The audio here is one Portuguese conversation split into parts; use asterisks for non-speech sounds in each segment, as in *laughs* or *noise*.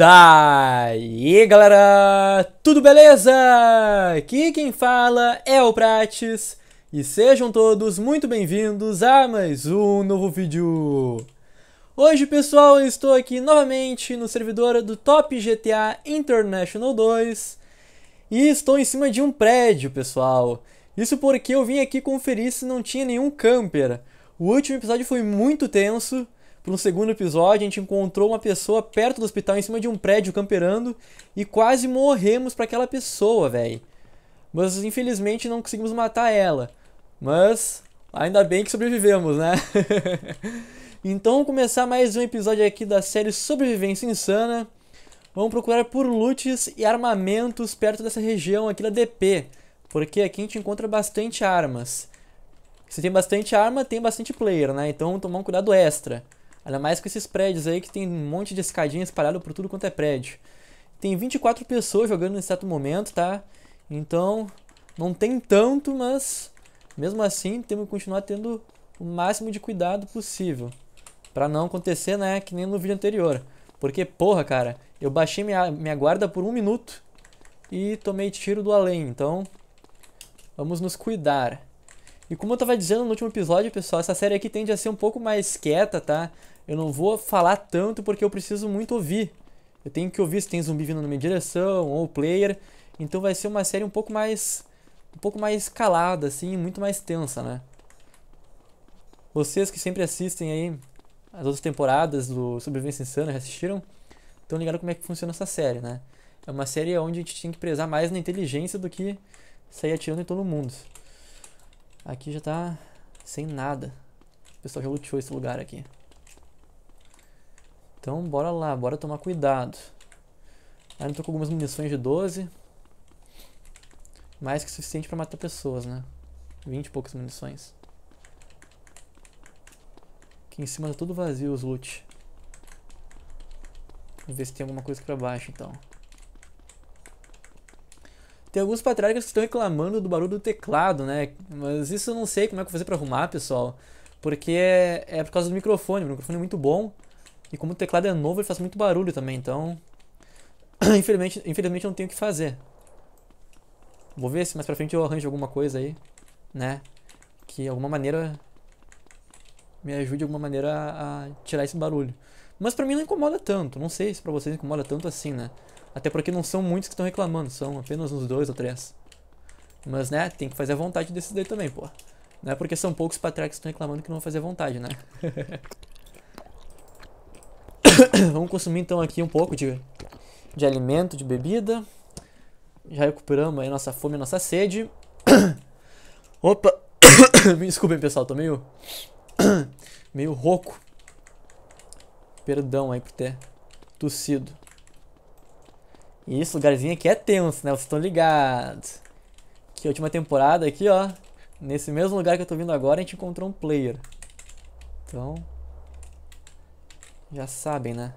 Daí galera, tudo beleza? Aqui quem fala é o Prates e sejam todos muito bem-vindos a mais um novo vídeo. Hoje pessoal, eu estou aqui novamente no servidor do Top GTA International 2 e estou em cima de um prédio pessoal. Isso porque eu vim aqui conferir se não tinha nenhum camper. O último episódio foi muito tenso para um segundo episódio, a gente encontrou uma pessoa perto do hospital, em cima de um prédio, camperando, e quase morremos para aquela pessoa, velho. Mas infelizmente não conseguimos matar ela. Mas ainda bem que sobrevivemos, né? *laughs* então vamos começar mais um episódio aqui da série Sobrevivência Insana. Vamos procurar por lutes e armamentos perto dessa região aqui da DP. Porque aqui a gente encontra bastante armas. Se tem bastante arma, tem bastante player, né? Então tomar um cuidado extra. Ainda mais com esses prédios aí que tem um monte de escadinha espalhado por tudo quanto é prédio. Tem 24 pessoas jogando nesse certo momento, tá? Então, não tem tanto, mas mesmo assim temos que continuar tendo o máximo de cuidado possível. Pra não acontecer, né, que nem no vídeo anterior. Porque, porra, cara, eu baixei minha, minha guarda por um minuto e tomei tiro do além, então vamos nos cuidar. E como eu tava dizendo no último episódio, pessoal, essa série aqui tende a ser um pouco mais quieta, tá? eu não vou falar tanto porque eu preciso muito ouvir. Eu tenho que ouvir se tem zumbi vindo na minha direção ou player. Então vai ser uma série um pouco mais um pouco mais calada assim, muito mais tensa, né? Vocês que sempre assistem aí as outras temporadas do Sobrevivência Insana, já assistiram? Estão ligados como é que funciona essa série, né? É uma série onde a gente tem que prezar mais na inteligência do que sair atirando em todo mundo. Aqui já tá sem nada. O pessoal já luteou esse lugar aqui. Então bora lá, bora tomar cuidado. Ainda ah, tô com algumas munições de 12. Mais que suficiente para matar pessoas, né? 20 e poucas munições. Aqui em cima tá tudo vazio os loot. Vamos ver se tem alguma coisa aqui pra baixo, então. Tem alguns patriarcas que estão reclamando do barulho do teclado, né? Mas isso eu não sei como é que eu vou fazer pra arrumar, pessoal. Porque é, é por causa do microfone. O microfone é muito bom. E como o teclado é novo, ele faz muito barulho também, então... *clears throat* infelizmente, infelizmente eu não tenho o que fazer. Vou ver se mais pra frente eu arranjo alguma coisa aí, né? Que de alguma maneira... Me ajude de alguma maneira a, a tirar esse barulho. Mas pra mim não incomoda tanto. Não sei se pra vocês incomoda tanto assim, né? Até porque não são muitos que estão reclamando. São apenas uns dois ou três. Mas, né? Tem que fazer a vontade desses daí também, pô. Não é porque são poucos patriarcas que estão reclamando que não vão fazer a vontade, né? *laughs* *coughs* Vamos consumir então aqui um pouco de, de alimento, de bebida. Já recuperamos aí nossa fome, nossa sede. *coughs* Opa! *coughs* Me desculpem, pessoal, tô meio. meio rouco. Perdão aí por ter tossido. E esse lugarzinho aqui é tenso, né? Vocês estão ligados. Que a última temporada aqui, ó. Nesse mesmo lugar que eu tô vindo agora, a gente encontrou um player. Então, já sabem, né?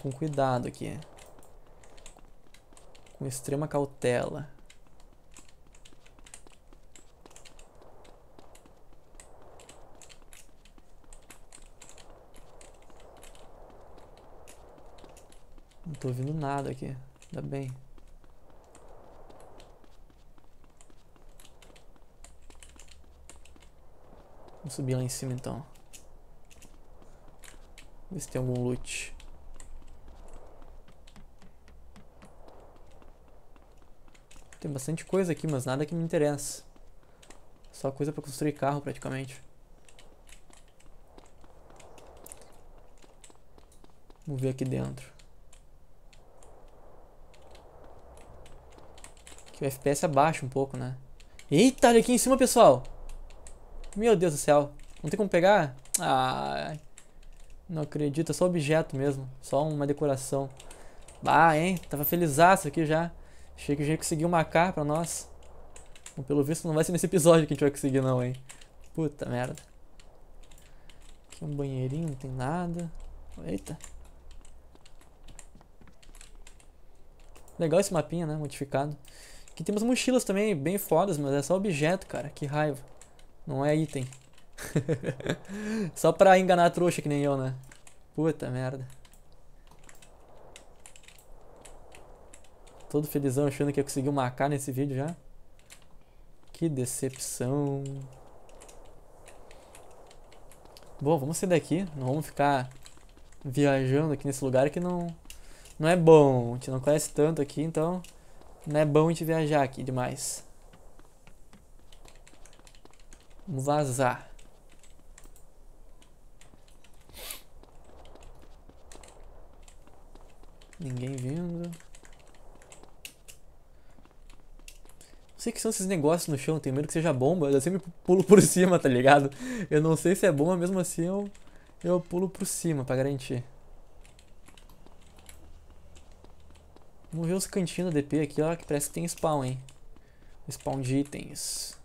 com cuidado aqui. Com extrema cautela. Não tô ouvindo nada aqui. Ainda bem. Vamos subir lá em cima então. Ver se tem algum loot. Tem bastante coisa aqui, mas nada que me interessa. Só coisa pra construir carro praticamente. Vamos ver aqui dentro. Aqui o FPS abaixa é um pouco, né? Eita, olha aqui em cima, pessoal! Meu Deus do céu. Não tem como pegar? Ah, não acredito, é só objeto mesmo. Só uma decoração. Ah, hein? Tava felizaço aqui já. Achei que já conseguiu marcar pra nós. pelo visto não vai ser nesse episódio que a gente vai conseguir não, hein? Puta merda. Aqui um banheirinho, não tem nada. Eita. Legal esse mapinha, né? Modificado. Aqui temos mochilas também, bem fodas, mas é só objeto, cara. Que raiva. Não é item. *laughs* Só pra enganar a trouxa que nem eu, né? Puta merda. Todo felizão achando que eu consegui uma AK nesse vídeo já. Que decepção. Bom, vamos sair daqui. Não vamos ficar viajando aqui nesse lugar que não, não é bom. A gente não conhece tanto aqui, então não é bom a gente viajar aqui demais vazar. Ninguém vindo. sei que são esses negócios no chão, tenho medo que seja bomba, eu sempre pulo por *laughs* cima, tá ligado? Eu não sei se é bomba, mesmo assim eu, eu pulo por cima pra garantir. Vamos ver os cantinhos da DP aqui, ó, que parece que tem spawn, hein? Spawn de itens.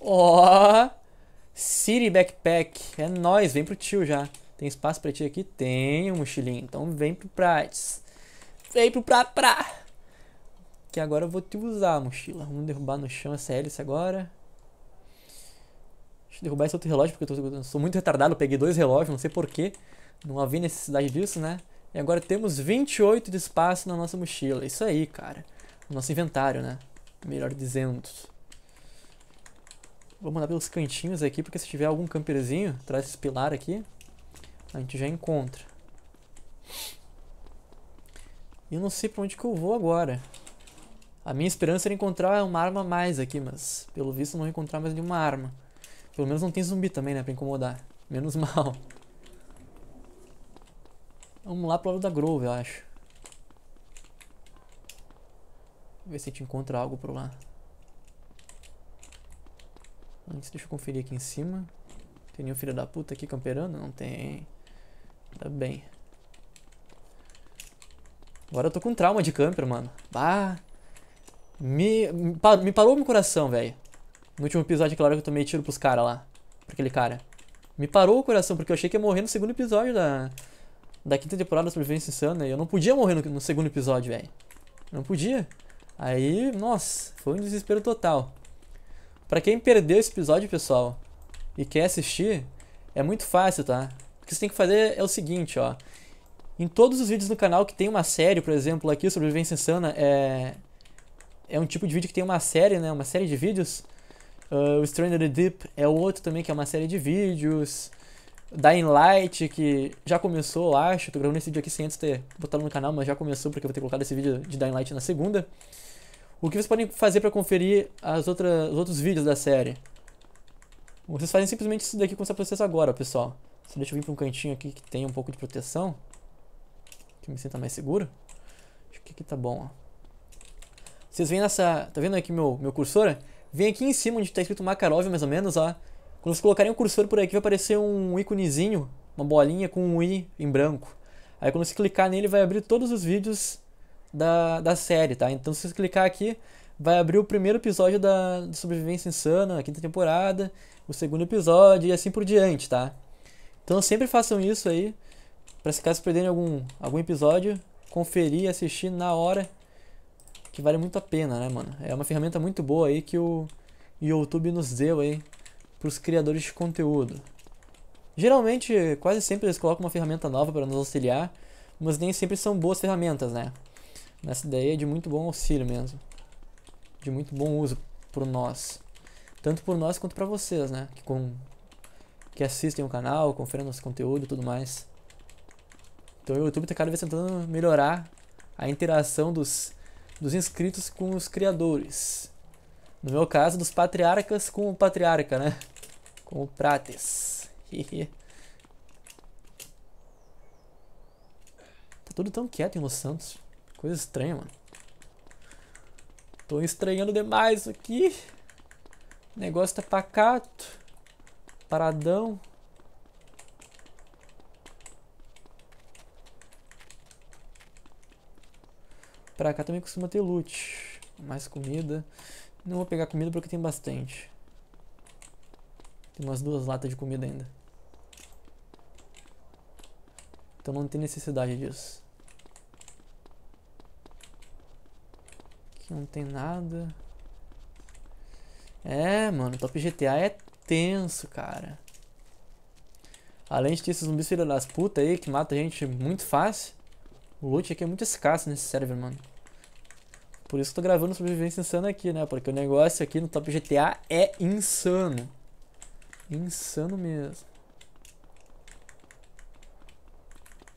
Ó! Oh, City Backpack. É nóis, vem pro tio já. Tem espaço pra ti aqui? Tem, um mochilinho. Então vem pro Prates. Vem pro pra pra. Que agora eu vou te usar a mochila. Vamos derrubar no chão essa hélice agora. Deixa eu derrubar esse outro relógio, porque eu, tô, eu sou muito retardado. Eu peguei dois relógios, não sei porquê. Não havia necessidade disso, né? E agora temos 28 de espaço na nossa mochila. Isso aí, cara. No nosso inventário, né? Melhor dizendo. Vou mandar pelos cantinhos aqui, porque se tiver algum camperzinho atrás desse pilar aqui, a gente já encontra. E eu não sei pra onde que eu vou agora. A minha esperança era encontrar uma arma a mais aqui, mas pelo visto não vou encontrar mais nenhuma arma. Pelo menos não tem zumbi também, né, pra incomodar. Menos *laughs* mal. Vamos lá pro lado da Grove, eu acho. Vamos ver se a gente encontra algo por lá. Deixa eu conferir aqui em cima. Tem nenhum filho da puta aqui camperando? Não tem. Tá bem. Agora eu tô com trauma de camper, mano. Bah. Me, me, parou, o meu coração, velho. No último episódio, claro que eu tomei tiro pros caras lá. Pra aquele cara. Me parou o coração, porque eu achei que ia morrer no segundo episódio da, da quinta temporada da Sobrevivência Insana. E eu não podia morrer no, no segundo episódio, velho. Não podia. Aí, nossa, foi um desespero total. Para quem perdeu esse episódio, pessoal, e quer assistir, é muito fácil, tá? O que você tem que fazer é o seguinte, ó. Em todos os vídeos no canal que tem uma série, por exemplo, aqui, Sobrevivência Insana, é, é um tipo de vídeo que tem uma série, né? Uma série de vídeos. Uh, o Stranger Deep é outro também, que é uma série de vídeos. Dying Light, que já começou, eu acho. Tô gravando esse vídeo aqui sem antes ter botado no canal, mas já começou, porque eu vou ter colocado esse vídeo de Dying Light na segunda. O que vocês podem fazer para conferir as outras, os outros vídeos da série? Vocês fazem simplesmente isso daqui com essa processo agora, pessoal. Só deixa eu vir para um cantinho aqui que tem um pouco de proteção. Que me sinta mais seguro. Acho que aqui tá bom, ó. Vocês vêm nessa... Tá vendo aqui meu, meu cursor? Vem aqui em cima onde tá escrito Makarov, mais ou menos, ó. Quando vocês colocarem o cursor por aqui, vai aparecer um íconezinho, uma bolinha com um i em branco. Aí quando você clicar nele, vai abrir todos os vídeos da, da série, tá? Então se você clicar aqui, vai abrir o primeiro episódio da Sobrevivência Insana, a quinta temporada, o segundo episódio e assim por diante, tá? Então sempre façam isso aí, para se caso perderem algum, algum episódio, conferir e assistir na hora, que vale muito a pena, né, mano? É uma ferramenta muito boa aí que o YouTube nos deu aí pros criadores de conteúdo. Geralmente, quase sempre eles colocam uma ferramenta nova para nos auxiliar, mas nem sempre são boas ferramentas, né? Essa ideia é de muito bom auxílio mesmo. De muito bom uso por nós. Tanto por nós quanto para vocês, né? Que, com, que assistem o canal, conferem nosso conteúdo e tudo mais. Então o YouTube está cada vez tentando melhorar a interação dos, dos inscritos com os criadores. No meu caso, dos patriarcas com o patriarca, né? Com o Prates. *laughs* tá tudo tão quieto em Los Santos. Coisa estranha, mano. Tô estranhando demais aqui. O negócio tá pacato. Paradão. Pra cá também costuma ter loot. Mais comida. Não vou pegar comida porque tem bastante. Tem umas duas latas de comida ainda. Então não tem necessidade disso. não tem nada. É, mano, Top GTA é tenso, cara. Além de ter esses zumbis filha das putas aí, que mata a gente muito fácil, o loot aqui é muito escasso nesse server, mano. Por isso que eu tô gravando Sobrevivência Insana aqui, né? Porque o negócio aqui no Top GTA é insano. Insano mesmo.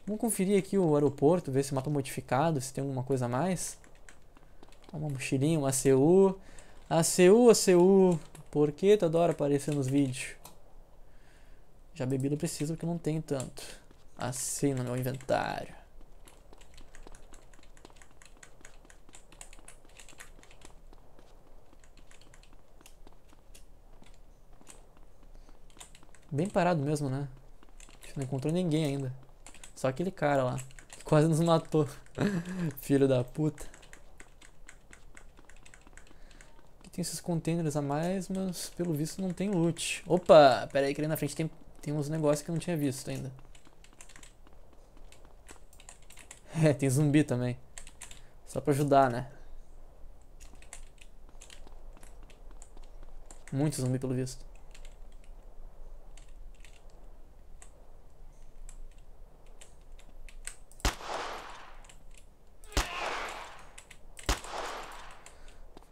Vamos conferir aqui o aeroporto, ver se o mapa modificado, se tem alguma coisa a mais. Uma mochilinha, uma ACU. ACU, ACU. Por que toda hora aparecendo nos vídeos? Já bebida preciso porque não tem tanto. Assim no meu inventário. Bem parado mesmo, né? A gente não encontrou ninguém ainda. Só aquele cara lá. Que quase nos matou. *laughs* Filho da puta. Tem esses containers a mais, mas pelo visto não tem loot. Opa, pera aí que ali na frente tem, tem uns negócios que eu não tinha visto ainda. *laughs* É, tem zumbi também. Só pra ajudar, né? Muito zumbi pelo visto.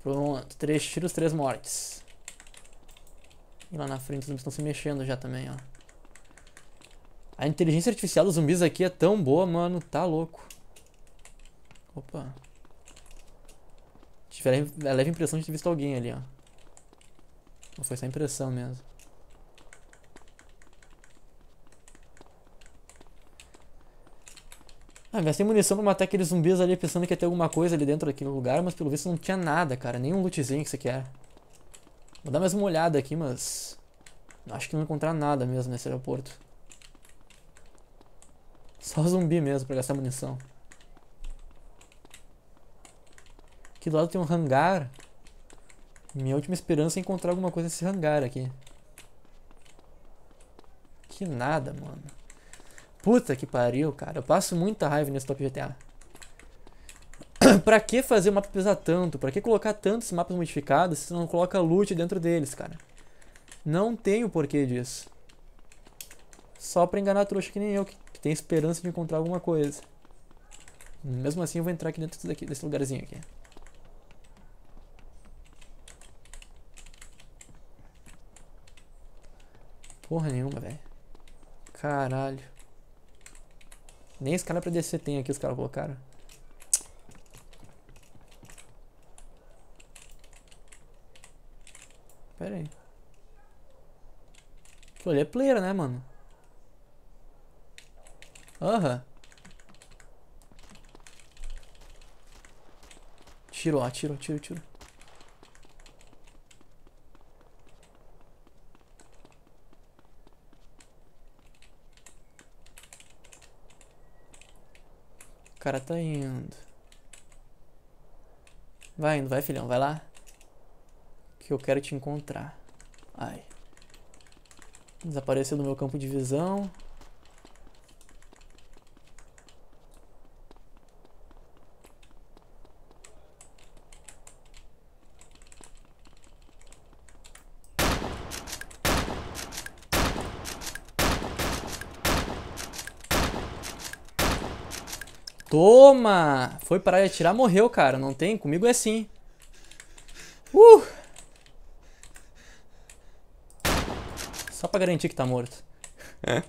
Pronto, três tiros, três mortes. E lá na frente os zumbis estão se mexendo já também, ó. A inteligência artificial dos zumbis aqui é tão boa, mano. Tá louco. Opa. Tive a leve impressão de ter visto alguém ali, ó. Ou foi só impressão mesmo. Ah, gastei munição pra matar aqueles zumbis ali pensando que ia ter alguma coisa ali dentro daquele lugar, mas pelo visto não tinha nada, cara. Nenhum lootzinho que você quer. Vou dar mais uma olhada aqui, mas... Acho que não encontrar nada mesmo nesse aeroporto. Só zumbi mesmo pra gastar munição. Aqui do lado tem um hangar. Minha última esperança é encontrar alguma coisa nesse hangar aqui. Que nada, mano. Puta que pariu, cara. Eu passo muita raiva nesse top GTA. *clears throat* pra que fazer o mapa pesar tanto? Pra que colocar tantos mapas modificados se não coloca loot dentro deles, cara? Não tem o porquê disso. Só pra enganar trouxa que nem eu, que, que tem esperança de encontrar alguma coisa. Mesmo assim, eu vou entrar aqui dentro daqui, desse lugarzinho aqui. Porra nenhuma, velho. Caralho. Nem esse cara pra descer tem aqui, os caras colocaram. Pera aí. foi ali é player, né, mano? Aham. Uhum. Tiro, ó, tiro, tiro, tiro. O cara tá indo. Vai indo, vai filhão, vai lá. Que eu quero te encontrar. Ai. Desapareceu do meu campo de visão. Toma! Foi parar de atirar, morreu, cara. Não tem? Comigo é sim. Uh! Só pra garantir que tá morto. *laughs*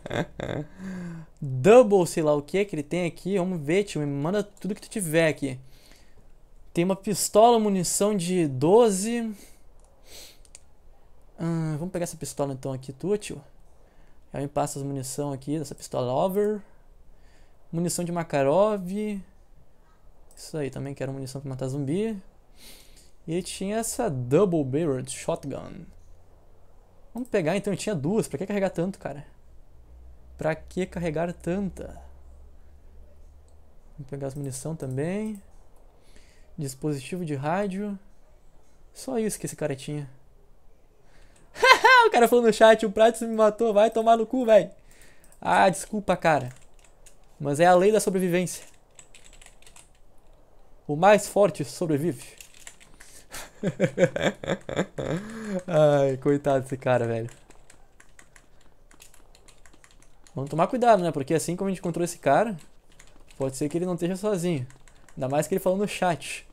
Double, sei lá o que que ele tem aqui. Vamos ver, tio. Me manda tudo que tu tiver aqui. Tem uma pistola, munição de 12. Hum, ah, vamos pegar essa pistola então aqui, tua, tio. Aí me passa as munição aqui dessa pistola over. Munição de Makarov. Isso aí também, que era munição para matar zumbi. E tinha essa Double Barreled Shotgun. Vamos pegar então, eu tinha duas, pra que carregar tanto, cara? Pra que carregar tanta? Vamos pegar as munição também. Dispositivo de rádio. Só isso que esse cara tinha. *laughs* o cara falou no chat, o Pratis me matou, vai tomar no cu, velho. Ah, desculpa, cara. Mas é a lei da sobrevivência. O mais forte sobrevive. *laughs* Ai, coitado desse cara, velho. Vamos tomar cuidado, né? Porque assim como a gente encontrou esse cara, pode ser que ele não esteja sozinho. Ainda mais que ele falou no chat.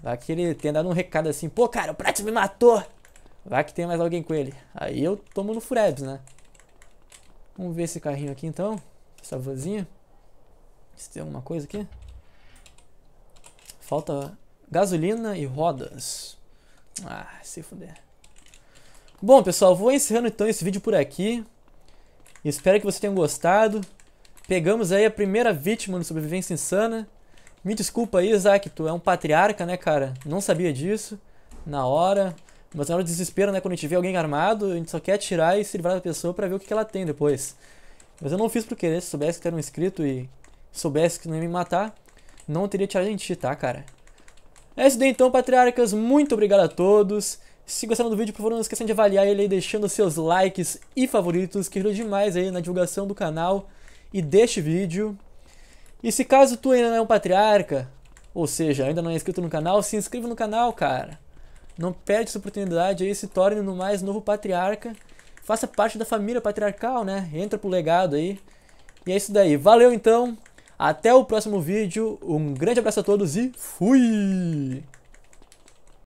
Vai que ele tem dado um recado assim, pô, cara, o Pratt me matou. Vai que tem mais alguém com ele. Aí eu tomo no Furebs, né? Vamos ver esse carrinho aqui então. Essa vozinha. Se tem alguma coisa aqui? Falta gasolina e rodas. Ah, se fuder. Bom, pessoal, vou encerrando então esse vídeo por aqui. Espero que vocês tenham gostado. Pegamos aí a primeira vítima no Sobrevivência Insana. Me desculpa aí, Isaac, tu é um patriarca, né, cara? Não sabia disso na hora. Mas na hora do desespero, né, quando a gente vê alguém armado, a gente só quer atirar e se livrar da pessoa para ver o que ela tem depois. Mas eu não fiz por querer, se soubesse que era um inscrito e soubesse que não ia me matar, não teria tirado em ti, tá, cara? É isso daí então, patriarcas. Muito obrigado a todos. Se gostaram do vídeo, por favor, não esqueçam de avaliar ele aí, deixando seus likes e favoritos, que ajuda demais aí na divulgação do canal e deste vídeo. E se caso tu ainda não é um patriarca, ou seja, ainda não é inscrito no canal, se inscreva no canal, cara. Não perde essa oportunidade aí, se torne no mais novo patriarca. Faça parte da família patriarcal, né? Entra pro legado aí. E é isso daí. Valeu então. Até o próximo vídeo, um grande abraço a todos e fui!